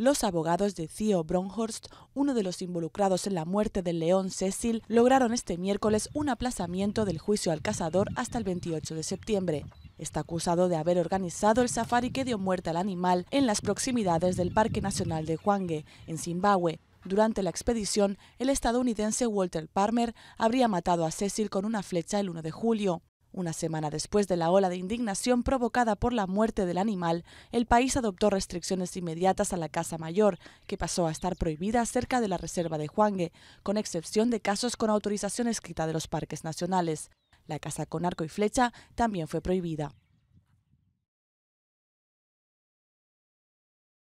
Los abogados de Theo Bronhorst, uno de los involucrados en la muerte del león Cecil, lograron este miércoles un aplazamiento del juicio al cazador hasta el 28 de septiembre. Está acusado de haber organizado el safari que dio muerte al animal en las proximidades del Parque Nacional de Hwange, en Zimbabue. Durante la expedición, el estadounidense Walter Palmer habría matado a Cecil con una flecha el 1 de julio. Una semana después de la ola de indignación provocada por la muerte del animal, el país adoptó restricciones inmediatas a la caza mayor, que pasó a estar prohibida cerca de la reserva de Juangue, con excepción de casos con autorización escrita de los parques nacionales. La caza con arco y flecha también fue prohibida.